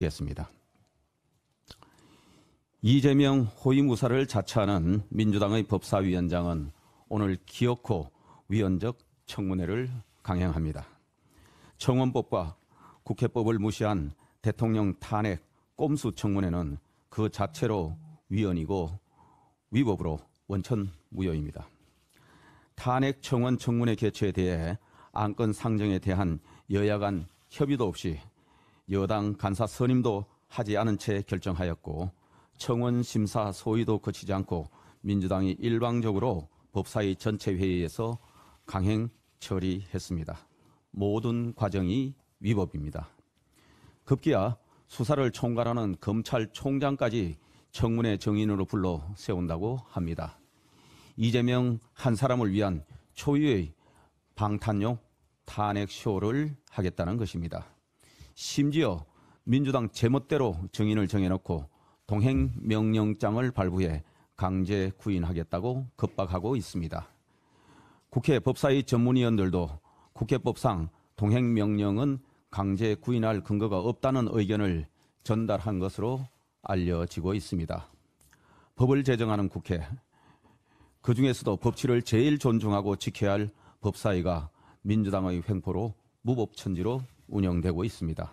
겠습니다. 이재명 호위무사를 자처하는 민주당의 법사위원장은 오늘 기어코 위원적 청문회를 강행합니다. 청원법과 국회법을 무시한 대통령 탄핵 꼼수 청문회는 그 자체로 위헌이고 위법으로 원천 무효입니다. 탄핵 청원 청문회 개최에 대해 안건 상정에 대한 여야 간 협의도 없이 여당 간사 선임도 하지 않은 채 결정하였고 청원 심사 소위도 거치지 않고 민주당이 일방적으로 법사위 전체 회의에서 강행 처리했습니다. 모든 과정이 위법입니다. 급기야 수사를 총괄하는 검찰총장까지 청문회 정인으로 불러 세운다고 합니다. 이재명 한 사람을 위한 초유의 방탄용 탄핵쇼를 하겠다는 것입니다. 심지어 민주당 제멋대로 증인을 정해놓고 동행 명령장을 발부해 강제 구인하겠다고 급박하고 있습니다. 국회 법사위 전문위원들도 국회법상 동행 명령은 강제 구인할 근거가 없다는 의견을 전달한 것으로 알려지고 있습니다. 법을 제정하는 국회, 그 중에서도 법치를 제일 존중하고 지켜야 할 법사위가 민주당의 횡포로 무법천지로 운영되고 있습니다.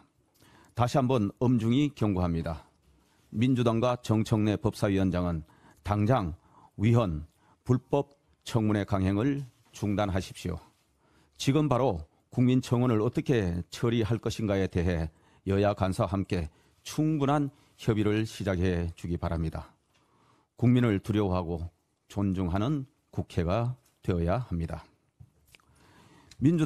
다시 한번 엄중히 경고합니다. 민주당과 정청래 법사위원장은 당장 위헌, 불법 청문회 강행을 중단하십시오. 지금 바로 국민청원을 어떻게 처리할 것인가에 대해 여야 간사와 함께 충분한 협의를 시작해 주기 바랍니다. 국민을 두려워하고 존중하는 국회가 되어야 합니다. 민주